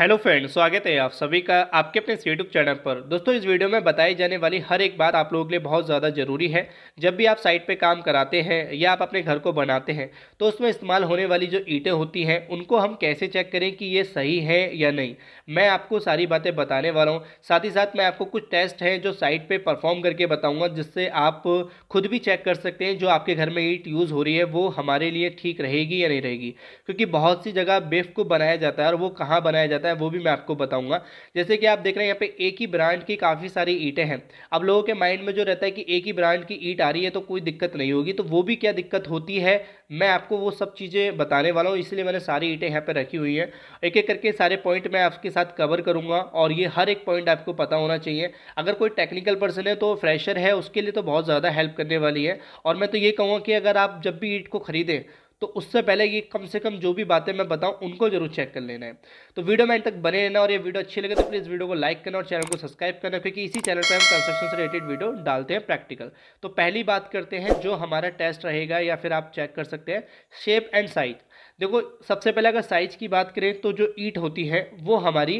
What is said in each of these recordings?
hello friends स्वागत है आप सभी का आपके अपने इस यूट्यूब चैनल पर दोस्तों इस वीडियो में बताई जाने वाली हर एक बात आप लोगों के लिए बहुत ज़्यादा ज़रूरी है जब भी आप साइट पे काम कराते हैं या आप अपने घर को बनाते हैं तो उसमें इस्तेमाल होने वाली जो ईंटें होती हैं उनको हम कैसे चेक करें कि ये सही है या नहीं मैं आपको सारी बातें बताने वाला हूँ साथ ही साथ मैं आपको कुछ टेस्ट हैं जो साइट पर परफॉर्म करके बताऊँगा जिससे आप खुद भी चेक कर सकते हैं जो आपके घर में ईट यूज़ हो रही है वो हमारे लिए ठीक रहेगी या नहीं रहेगी क्योंकि बहुत सी जगह बेफ को बनाया जाता है और वो कहाँ बनाया जाता है है वो भी मैं आपको बताऊंगा जैसे कि आप देख रहे हैं यहाँ पे एक ही ब्रांड की काफ़ी सारी ईटें हैं अब लोगों के माइंड में जो रहता है कि एक ही ब्रांड की ईट आ रही है तो कोई दिक्कत नहीं होगी तो वो भी क्या दिक्कत होती है मैं आपको वो सब चीज़ें बताने वाला हूँ इसलिए मैंने सारी ईटें यहाँ पर रखी हुई हैं एक एक करके सारे पॉइंट मैं आपके साथ कवर करूँगा और ये हर एक पॉइंट आपको पता होना चाहिए अगर कोई टेक्निकल पर्सन है तो फ्रेशर है उसके लिए तो बहुत ज़्यादा हेल्प करने वाली है और मैं तो ये कहूँगा कि अगर आप जब भी ईट को खरीदें तो उससे पहले ये कम से कम जो भी बातें मैं बताऊँ उनको जरूर चेक कर लेना है तो वीडियो में एंड तक बने रहना और ये वीडियो अच्छी लगे तो प्लीज़ वीडियो को लाइक करना और चैनल को सब्सक्राइब करना क्योंकि इसी चैनल पर हम कंस्ट्रक्शन से रिलेटेड वीडियो डालते हैं प्रैक्टिकल तो पहली बात करते हैं जो हमारा टेस्ट रहेगा या फिर आप चेक कर सकते हैं शेप एंड साइज देखो सबसे पहले अगर साइज की बात करें तो जो ईट होती है वो हमारी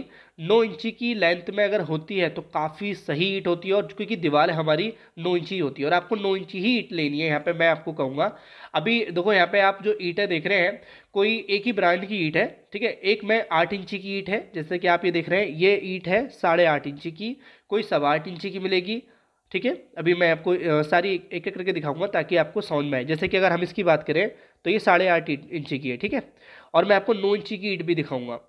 नौ इंची की लेंथ में अगर होती है तो काफ़ी सही ईट होती है और क्योंकि दीवार हमारी नौ इंची होती है और आपको नौ इंची ही ईट लेनी है यहाँ पे मैं आपको कहूँगा अभी देखो यहाँ पे आप जो ईटें देख रहे हैं कोई एक ही ब्रांड की ईट है ठीक है एक में आठ इंची की ईट है जैसे कि आप ये देख रहे हैं ये ईट है साढ़े आठ इंची की कोई सवा आठ इंची की मिलेगी ठीक है अभी मैं आपको सारी एक एक करके दिखाऊंगा ताकि आपको साउंड में आए जैसे कि अगर हम इसकी बात करें तो ये साढ़े आठ इंची की है ठीक है और मैं आपको नौ इंची की ईट भी दिखाऊंगा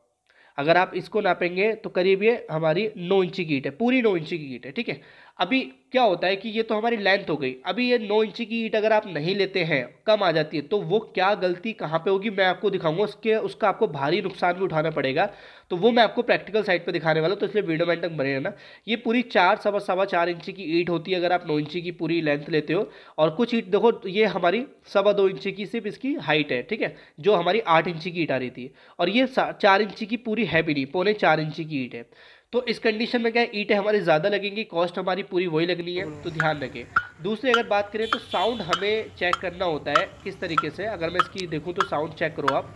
अगर आप इसको नापेंगे तो करीब ये हमारी नौ इंची की ईट है पूरी नौ इंची की ईट है ठीक है अभी क्या होता है कि ये तो हमारी लेंथ हो गई अभी ये नौ इंची की ईट अगर आप नहीं लेते हैं कम आ जाती है तो वो क्या गलती कहाँ पे होगी मैं आपको दिखाऊंगा उसके उसका आपको भारी नुकसान भी उठाना पड़ेगा तो वो मैं आपको प्रैक्टिकल साइड पे दिखाने वाला हूँ तो इसलिए वीडियो में तक बने रहना ये पूरी चार सवा सवा चार इंची की ईट होती है अगर आप नौ इंची की पूरी लेंथ लेते हो और कुछ ईट देखो ये हमारी सवा दो इंची की सिर्फ इसकी हाइट है ठीक है जो हमारी आठ इंची की ईट आ रही थी और ये चार इंची की पूरी है भी नहीं पौने चार इंची की ईट है तो इस कंडीशन में क्या है ईटें हमारी ज़्यादा लगेंगी कॉस्ट हमारी पूरी वही लगनी है तो ध्यान रखें दूसरी अगर बात करें तो साउंड हमें चेक करना होता है किस तरीके से अगर मैं इसकी देखूँ तो साउंड चेक करो आप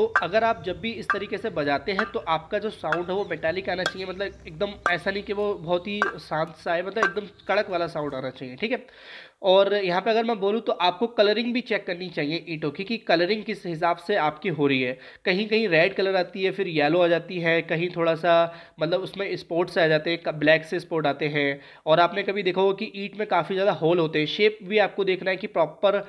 तो अगर आप जब भी इस तरीके से बजाते हैं तो आपका जो साउंड है वो मेटालिक आना चाहिए मतलब एकदम ऐसा नहीं कि वो बहुत ही शांत सा है मतलब एकदम कड़क वाला साउंड आना चाहिए ठीक है और यहाँ पे अगर मैं बोलूँ तो आपको कलरिंग भी चेक करनी चाहिए ईटों की कि कलरिंग किस हिसाब से आपकी हो रही है कहीं कहीं रेड कलर आती है फिर येलो आ जाती है कहीं थोड़ा सा मतलब उसमें स्पोर्ट्स आ जाते हैं ब्लैक से स्पोर्ट आते हैं और आपने कभी देखा होगा कि ईट में काफ़ी ज़्यादा होल होते हैं शेप भी आपको देखना है कि प्रॉपर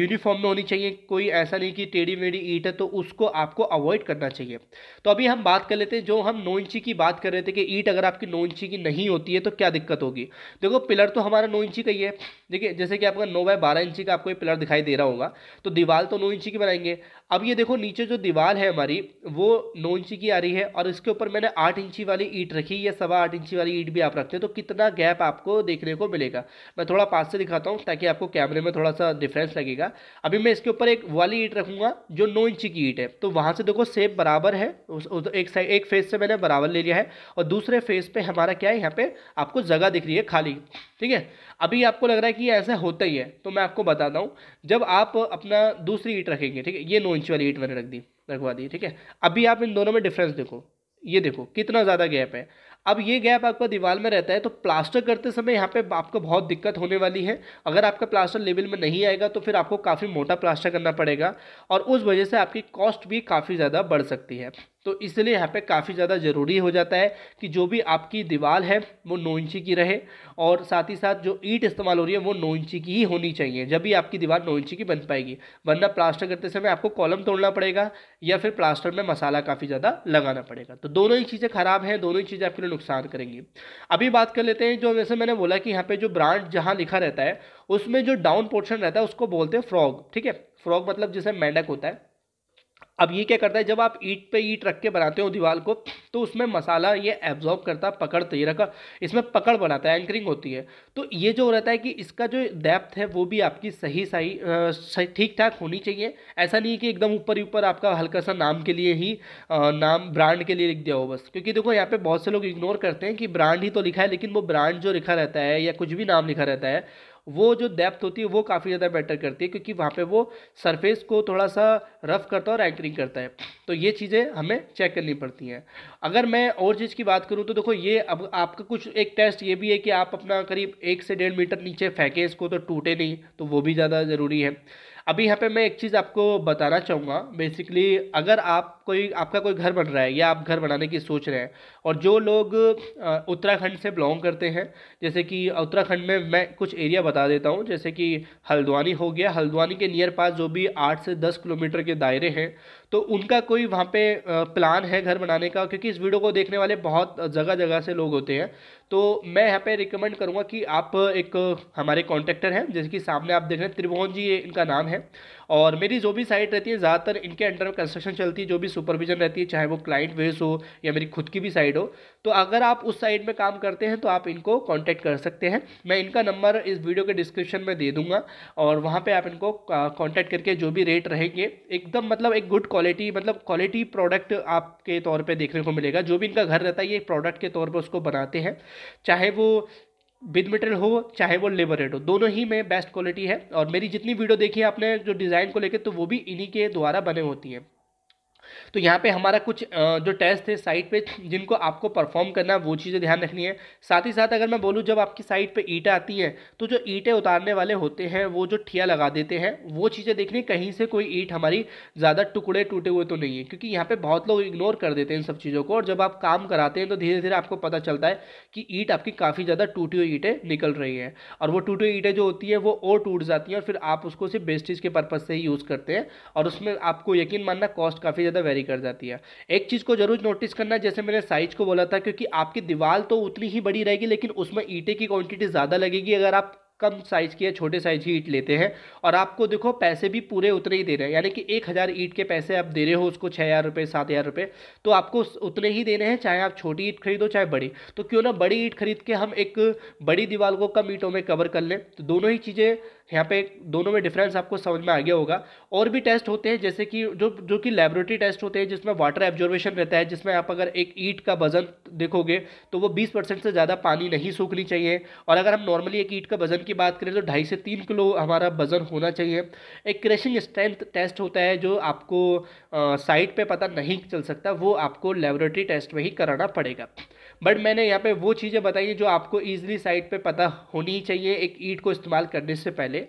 यूनिफॉर्म में होनी चाहिए कोई ऐसा नहीं कि टेढ़ी मेढ़ी ईट है तो उसको आपको अवॉइड करना चाहिए तो अभी हम बात कर लेते हैं जो हम नौ इंची की बात कर रहे थे कि ईट अगर आपकी नौ इंची की नहीं होती है तो क्या दिक्कत होगी देखो पिलर तो हमारा नौ इंची का ही है देखिए जैसे कि आपका नौ बाय बारह इंची का आपको ये पिलर दिखाई दे रहा होगा तो दीवार तो नौ इंची की बनाएंगे अब ये देखो नीचे जो दीवार है हमारी वो नौ इंची की आ रही है और इसके ऊपर मैंने आठ इंची वाली ईट रखी या सवा आठ इंची वाली ईट भी आप रखते हैं तो कितना गैप आपको देखने को मिलेगा मैं थोड़ा पास से दिखाता हूँ ताकि आपको कैमरे में थोड़ा सा डिफरेंस लगेगा अभी मैं इसके ऊपर एक वाली ईट रखूँगा जो नौ इंची की ईट है तो वहाँ से देखो सेप बराबर है एक एक फेज से मैंने बराबर ले लिया है और दूसरे फेज पे हमारा क्या है यहाँ पे आपको जगह दिख रही है खाली ठीक है अभी आपको लग रहा है कि ऐसा होता ही है तो मैं आपको बताता हूँ जब आप अपना दूसरी ईट रखेंगे ठीक है ये नौ इंच वाली ईट मैंने रख दी रखवा दी ठीक है अभी आप इन दोनों में डिफरेंस देखो ये देखो कितना ज़्यादा गैप है अब ये गैप आपका दीवार में रहता है तो प्लास्टर करते समय यहाँ पे आपको बहुत दिक्कत होने वाली है अगर आपका प्लास्टर लेवल में नहीं आएगा तो फिर आपको काफ़ी मोटा प्लास्टर करना पड़ेगा और उस वजह से आपकी कॉस्ट भी काफ़ी ज़्यादा बढ़ सकती है तो इसलिए यहाँ पे काफ़ी ज़्यादा ज़रूरी हो जाता है कि जो भी आपकी दीवार है वो नौ इंची की रहे और साथ ही साथ जो ईट इस्तेमाल हो रही है वो नौ इंची की ही होनी चाहिए जब भी आपकी दीवार नौ इंची की बन पाएगी वरना प्लास्टर करते समय आपको कॉलम तोड़ना पड़ेगा या फिर प्लास्टर में मसाला काफ़ी ज़्यादा लगाना पड़ेगा तो दोनों ही चीज़ें ख़राब हैं दोनों ही चीज़ें आपके लिए नुकसान करेंगी अभी बात कर लेते हैं जो जैसे मैंने बोला कि यहाँ पर जो ब्रांड जहाँ लिखा रहता है उसमें जो डाउन पोर्शन रहता है उसको बोलते हैं फ्रॉग ठीक है फ्रॉग मतलब जिसे मेंढक होता है अब ये क्या करता है जब आप ईट पे ईट रख के बनाते हो दीवार को तो उसमें मसाला ये एब्जॉर्ब करता है पकड़ते ही रखा इसमें पकड़ बनाता है एंकरिंग होती है तो ये जो रहता है कि इसका जो डेप्थ है वो भी आपकी सही सही ठीक ठाक होनी चाहिए ऐसा नहीं कि एकदम ऊपर ही ऊपर आपका हल्का सा नाम के लिए ही नाम ब्रांड के लिए लिख दिया हो बस क्योंकि देखो यहाँ पर बहुत से लोग इग्नोर करते हैं कि ब्रांड ही तो लिखा है लेकिन वो ब्रांड जो लिखा रहता है या कुछ भी नाम लिखा रहता है वो जो डेप्थ होती है वो काफ़ी ज़्यादा बेटर करती है क्योंकि वहाँ पे वो सरफेस को थोड़ा सा रफ करता है और एंकरिंग करता है तो ये चीज़ें हमें चेक करनी पड़ती हैं अगर मैं और चीज़ की बात करूँ तो देखो ये अब आपका कुछ एक टेस्ट ये भी है कि आप अपना करीब एक से डेढ़ मीटर नीचे फेंकें इसको तो टूटे नहीं तो वो भी ज़्यादा ज़रूरी है अभी यहाँ पे मैं एक चीज़ आपको बताना चाहूँगा बेसिकली अगर आप कोई आपका कोई घर बन रहा है या आप घर बनाने की सोच रहे हैं और जो लोग उत्तराखंड से बिलोंग करते हैं जैसे कि उत्तराखंड में मैं कुछ एरिया बता देता हूँ जैसे कि हल्द्वानी हो गया हल्द्वानी के नियर पास जो भी आठ से दस किलोमीटर के दायरे हैं तो उनका कोई वहाँ पे प्लान है घर बनाने का क्योंकि इस वीडियो को देखने वाले बहुत जगह जगह से लोग होते हैं तो मैं यहाँ पे रिकमेंड करूँगा कि आप एक हमारे कॉन्ट्रैक्टर हैं जैसे कि सामने आप देख रहे हैं त्रिभुवन जी ये इनका नाम है और मेरी जो भी साइट रहती है ज़्यादातर इनके अंडर कंस्ट्रक्शन चलती है जो भी सुपरविजन रहती है चाहे वो क्लाइंट वेस हो या मेरी खुद की भी साइट हो तो अगर आप उस साइड में काम करते हैं तो आप इनको कॉन्टैक्ट कर सकते हैं मैं इनका नंबर इस वीडियो के डिस्क्रिप्शन में दे दूँगा और वहाँ पर आप इनको कॉन्टैक्ट करके जो भी रेट रहेंगे एकदम मतलब एक गुड क्वालिटी मतलब क्वालिटी प्रोडक्ट आपके तौर पे देखने को मिलेगा जो भी इनका घर रहता है ये प्रोडक्ट के तौर पे उसको बनाते हैं चाहे वो बिद मटेरियल हो चाहे वो लेबर रेट हो दोनों ही में बेस्ट क्वालिटी है और मेरी जितनी वीडियो देखी है आपने जो डिज़ाइन को लेकर तो वो भी इन्हीं के द्वारा बने होती हैं तो यहाँ पे हमारा कुछ जो टेस्ट है साइट पे जिनको आपको परफॉर्म करना वो चीज़ें ध्यान रखनी है साथ ही साथ अगर मैं बोलूँ जब आपकी साइट पे ईटा आती है तो जो ईटें उतारने वाले होते हैं वो जो ठिया लगा देते हैं वो चीज़ें देखनी कहीं से कोई ईट हमारी ज़्यादा टुकड़े टूटे हुए तो नहीं है क्योंकि यहाँ पर बहुत लोग इग्नोर कर देते हैं इन सब चीज़ों को और जब आप काम कराते हैं तो धीरे धीरे आपको पता चलता है कि ईट आपकी काफ़ी ज़्यादा टूटी हुई ईटें निकल रही हैं और वो टूटी हुई ईटें जो होती है वो और टूट जाती हैं और फिर आप उसको सिर्फ बेस्टिज के पर्पज़ से ही यूज़ करते हैं और उसमें आपको यकीन मानना कॉस्ट काफ़ी ज़्यादा वेरी कर जाती है एक चीज़ को जरूर नोटिस करना जैसे मैंने साइज को बोला था क्योंकि आपकी दीवार तो उतनी ही बड़ी रहेगी लेकिन उसमें ईटे की क्वांटिटी ज़्यादा लगेगी अगर आप कम साइज़ की या छोटे साइज़ की ईट लेते हैं और आपको देखो पैसे भी पूरे उतने ही दे रहे हैं यानी कि एक हज़ार ईट के पैसे आप दे रहे हो उसको छः हज़ार रुपये सात हज़ार रुपये तो आपको उतने ही देने हैं चाहे आप छोटी ईट खरीदो चाहे बड़ी तो क्यों ना बड़ी ईट खरीद के हम एक बड़ी दीवार को कम ईटों में कवर कर लें तो दोनों ही चीज़ें यहाँ पे दोनों में डिफरेंस आपको समझ में आ गया होगा और भी टेस्ट होते हैं जैसे कि जो जो कि लेबोरेटरी टेस्ट होते हैं जिसमें वाटर एब्जॉर्वेशन रहता है जिसमें आप अगर एक ईट का वजन देखोगे तो वो बीस परसेंट से ज़्यादा पानी नहीं सूखनी चाहिए और अगर हम नॉर्मली एक ईट का वजन की बात करें तो ढाई से तीन किलो हमारा वजन होना चाहिए एक क्रेशिंग स्ट्रेंथ टेस्ट होता है जो आपको साइट पर पता नहीं चल सकता वो आपको लेबोरेटरी टेस्ट में ही कराना पड़ेगा बट मैंने यहाँ पे वो चीज़ें बताई जो आपको ईजिली साइट पे पता होनी चाहिए एक ईट को इस्तेमाल करने से पहले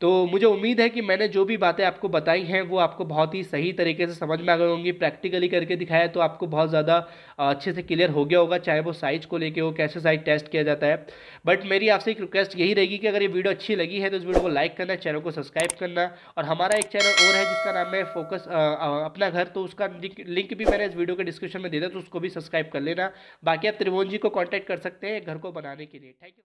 तो मुझे उम्मीद है कि मैंने जो भी बातें आपको बताई हैं वो आपको बहुत ही सही तरीके से समझ में आ गई होंगी प्रैक्टिकली करके दिखाया तो आपको बहुत ज़्यादा अच्छे से क्लियर हो गया होगा चाहे वो साइज को लेकर हो कैसे साइज टेस्ट किया जाता है बट मेरी आपसे एक रिक्वेस्ट यही रहेगी कि अगर ये वीडियो अच्छी लगी है तो इस वीडियो को लाइक करना चैनल को सब्सक्राइब करना और हमारा एक चैनल और है जिसका नाम है फोकस अपना घर तो उसका लिंक, लिंक भी मैंने इस वीडियो के डिस्क्रिप्शन में दे दिया तो उसको भी सब्सक्राइब कर लेना बाकी आप त्रिभुवन जी को कॉन्टैक्ट कर सकते हैं घर को बनाने के लिए थैंक यू